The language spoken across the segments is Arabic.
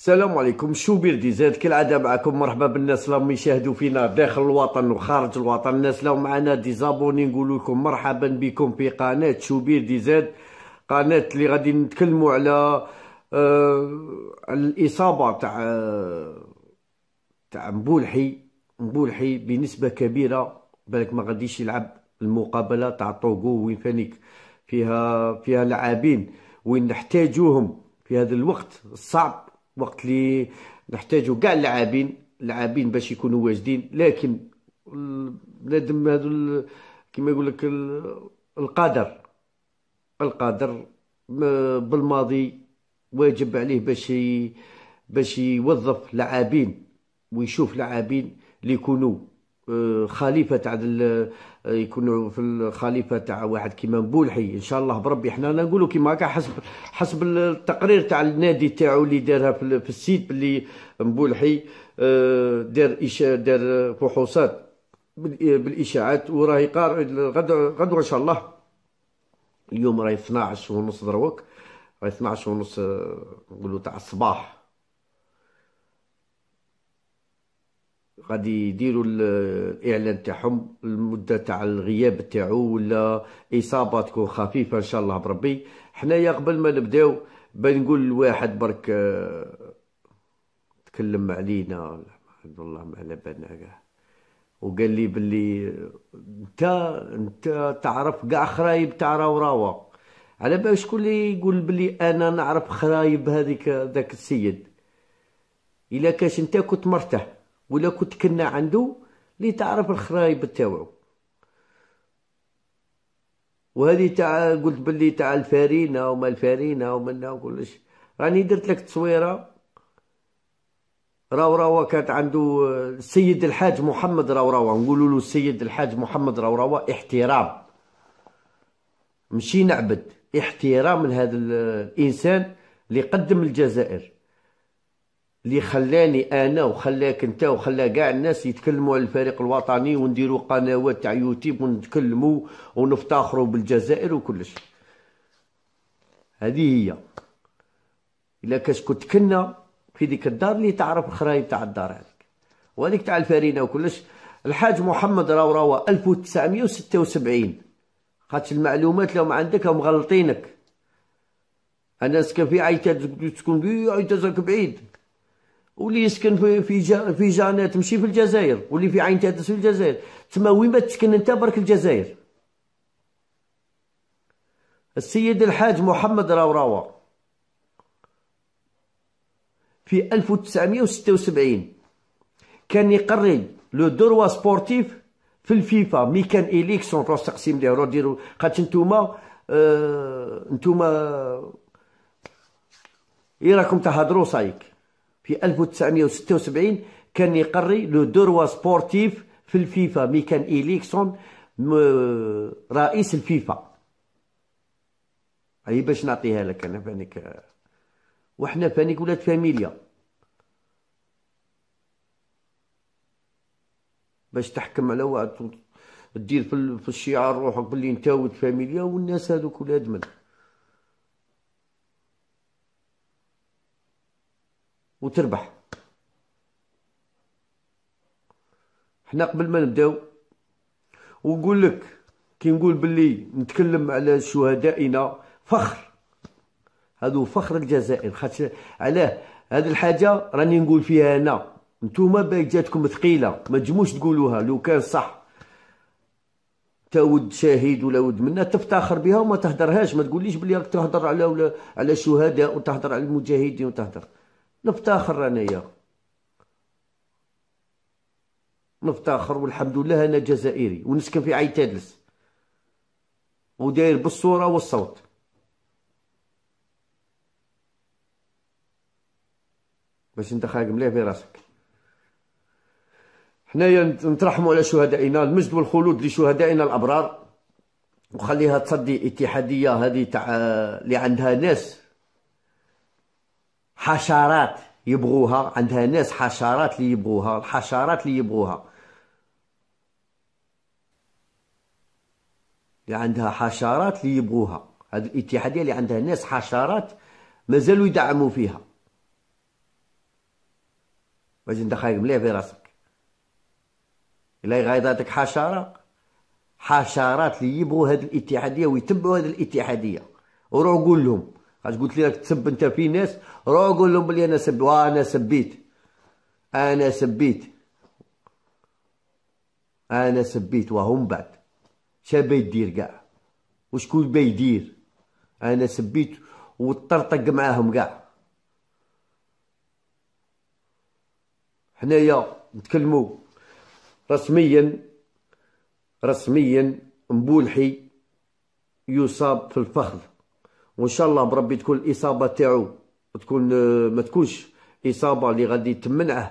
السلام عليكم شوبير دي زاد كالعاده معكم مرحبا بالناس اللي راهم يشاهدوا فينا داخل الوطن وخارج الوطن الناس اللي معنا دي زابوني نقول لكم مرحبا بكم في قناه شوبير دي زاد قناه اللي غادي نتكلموا على آه الاصابه تاع آه، تاع مبولحي مبولحي بنسبه كبيره بالك ما غاديش يلعب المقابله تاع طوغو وين فانيك فيها فيها لاعبين وين نحتاجوهم في هذا الوقت الصعب وقت اللي نحتاجوا كاع اللاعبين اللاعبين باش يكونوا واجدين لكن بنادم هادو كما يقول لك القدر القدر بالماضي واجب عليه باش باش يوظف لاعبين ويشوف لاعبين اللي يكونوا خليفه تاع يكونوا في الخليفه تاع واحد كيما بولحي ان شاء الله بربي حنا نقولوا كيما هكا حسب حسب التقرير تاع النادي تاعو اللي دارها في السيت باللي بولحي آه، دار دار فحوصات بالاشاعات وراهي قارئ غدو ان شاء الله اليوم راهي 12 ونص دروك راهي 12 ونص آه، نقولوا تاع الصباح غادي يديروا الاعلان تاعهم المده تاع الغياب تاعو ولا اصابه تكون خفيفه ان شاء الله بربي حنايا قبل ما نبداو بنقول لواحد برك آه، تكلم علينا والله ما على بالنا كاع وقال لي باللي انت انت تعرف كاع خرايب تاع راو راوا على بال شكون اللي يقول بلي انا نعرف خرايب هذيك ذاك السيد الا كاش انت كنت مرتاح ولا كنت كنا عنده اللي تعرف الخرايب تاوعو وهذه تاع قلت باللي تاع الفارينه وما الفارينه ومنا وكلش راني درت لك تصويره راو راو كانت عنده السيد الحاج محمد راو راو نقولوا له السيد الحاج محمد راو راو احترام مشي نعبد احترام لهذا الانسان اللي قدم الجزائر اللي خلاني انا وخلاك انت وخلا كاع الناس يتكلموا على الفريق الوطني ونديروا قنوات تاع يوتيوب ونتكلموا ونفتخروا بالجزائر وكلش هذه هي الا كاش كنت كنا في ديك الدار اللي تعرف الخرايب تاع الدار هذيك وهذيك تاع الفرينه وكلش الحاج محمد راو راو 1976 خاطش المعلومات لهم عندك هم غلطينك انا سكن في عيتات تكون بي عيتاتك بعيد واللي يسكن في في في جانا تمشي في الجزائر واللي في عين تادس في الجزائر تما وين ما تسكن انت برك الجزائر السيد الحاج محمد راوراوة في 1976 كان يقري لو دوروا سبورتيف في الفيفا مي كان اليكسيون روح تقسيم ليه روح ديرو خاطش نتوما آه نتوما اي راكم تهضروا صايك في 1976 كان يقري لو دوروا سبورتيف في الفيفا مي كان إليكسون رئيس الفيفا هي باش نعطيها لك انا فانيك وحنا فانيك ولاد فاميليا باش تحكم على واحد تدير في الشعار روحك باللي انت ولد فاميليا والناس هذوك ولاد من وتربح حنا قبل ما نبداو ونقول لك كي نقول باللي نتكلم على شهدائنا فخر هادو فخر الجزائر خاطر علاه هاد الحاجه راني نقول فيها انا نتوما باي جاتكم ثقيله ما تجموش تقولوها لو كان صح تا ود شهيد ولا ود منا تفتخر بها وما تهدرهاش ما تقوليش بلي راك تهدر على ولا على الشهداء وتهدر على المجاهدين وتهدر نفتخر انايا نفتخر والحمد لله انا جزائري ونسكن في عيتادلس تادلس وداير بالصوره والصوت باش انت خايق مليح في راسك حنايا نترحموا على شهدائنا المجد والخلود لشهدائنا الابرار وخليها تصدي اتحاديه هذه تاع اللي عندها ناس حشرات يبغوها عندها ناس حشرات اللي يبغوها الحشرات اللي يبغوها اللي عندها حشرات اللي يبغوها هذه الاتحاديه اللي عندها ناس حشرات مازالوا يدعموا فيها واش انت خايف مليح في راسك الا غايضاتك حشره حشرات اللي يبغوا هذه الاتحاديه ويتبعوا هذه الاتحاديه وروح قول لهم قلت لي راك تسب انت في ناس روح قول لهم بلي انا سب وانا سبيت انا سبيت انا سبيت وهم بعد شا بيدير كاع وشكون يدير انا سبيت وطرطق معاهم كاع حنايا نتكلموا رسميا رسميا مبولحي يصاب في الفخذ وان شاء الله بربي تكون الاصابه تاعو تكون آه، ما تكونش اصابه اللي غادي تمنعه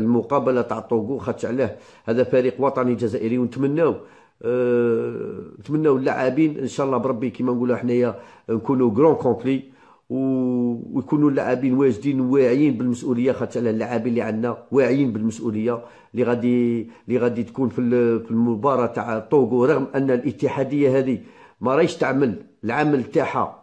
المقابله تاع طوغو خاطش علاه هذا فريق وطني جزائري ونتمناو آه، نتمناو اللاعبين ان شاء الله بربي كيما نقولوا حنايا نكونوا كرون كومبلي ويكونوا اللاعبين واجدين واعيين بالمسؤوليه خاطر على اللاعبين اللي عندنا واعيين بالمسؤوليه اللي غادي اللي غادي تكون في المباراه تاع طوغو رغم ان الاتحاديه هذه ما راهيش تعمل العمل تاعها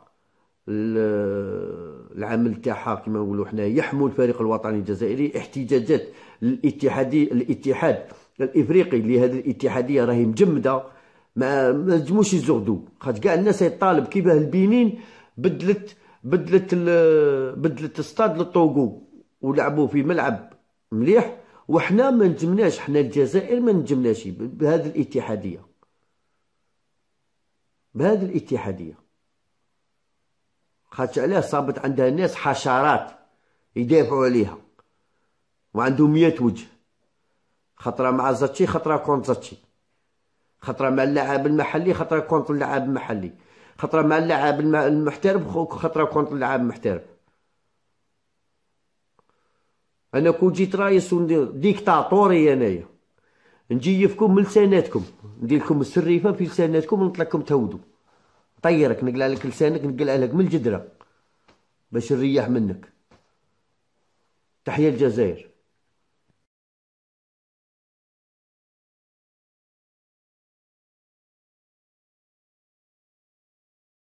العمل تاعها كما نقولوا حنا يحمو الفريق الوطني الجزائري احتجاجات الاتحادي الاتحاد الافريقي لهذه الاتحاديه راهي مجمده ما نجموش يزغدو خاطر كاع الناس يطالب كيفاه البنين بدلت بدلت بدلت استاد للطوغو ولعبوا في ملعب مليح وحنا ما نجمناش حنا الجزائر ما نجمناش بهذه الاتحاديه بهذه الاتحاديه خاطش علاه صابت عندها ناس حشرات يدافعوا عليها وعندهم مية وجه خطره مع زاتشي خطره كونت زاتشي خطره مع اللاعب المحلي خطره كونت اللاعب المحلي خطره مع اللاعب المحترف خطره كونت اللاعب المحترف انا كون جيت رايس ديكتاتوري انايا نجي يفكم من لساناتكم ندير لكم السريفه في لساناتكم ونطلعكم تهودوا طيرك نقلع لك لسانك نقلع لك من الجدره باش الرياح منك تحيه الجزائر